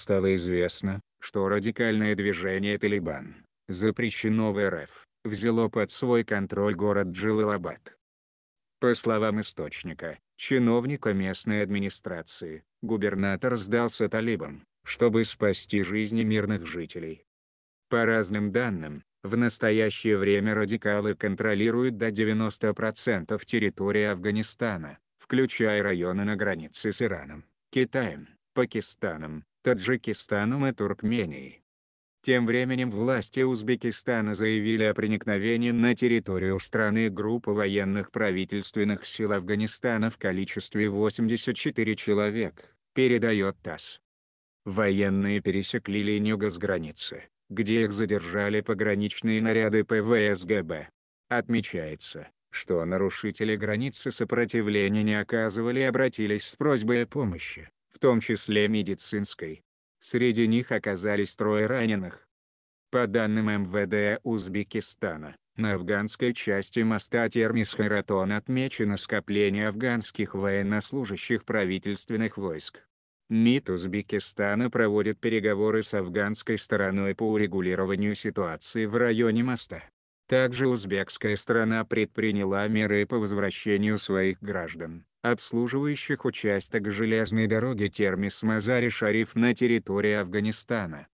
стало известно, что радикальное движение «Талибан», запрещено в РФ, взяло под свой контроль город Джилалабад. По словам источника, чиновника местной администрации, губернатор сдался талибам, чтобы спасти жизни мирных жителей. По разным данным, в настоящее время радикалы контролируют до 90% территории Афганистана, включая районы на границе с Ираном, Китаем, Пакистаном, Таджикистаном и Туркменией. Тем временем власти Узбекистана заявили о проникновении на территорию страны группы военных правительственных сил Афганистана в количестве 84 человек, передает ТАСС. Военные пересекли линию госграницы, где их задержали пограничные наряды ПВСГБ. Отмечается, что нарушители границы сопротивления не оказывали и обратились с просьбой о помощи в том числе медицинской. Среди них оказались трое раненых. По данным МВД Узбекистана, на афганской части моста Термис-Харатон отмечено скопление афганских военнослужащих правительственных войск. МИД Узбекистана проводит переговоры с афганской стороной по урегулированию ситуации в районе моста. Также узбекская страна предприняла меры по возвращению своих граждан, обслуживающих участок железной дороги Термис-Мазари-Шариф на территории Афганистана.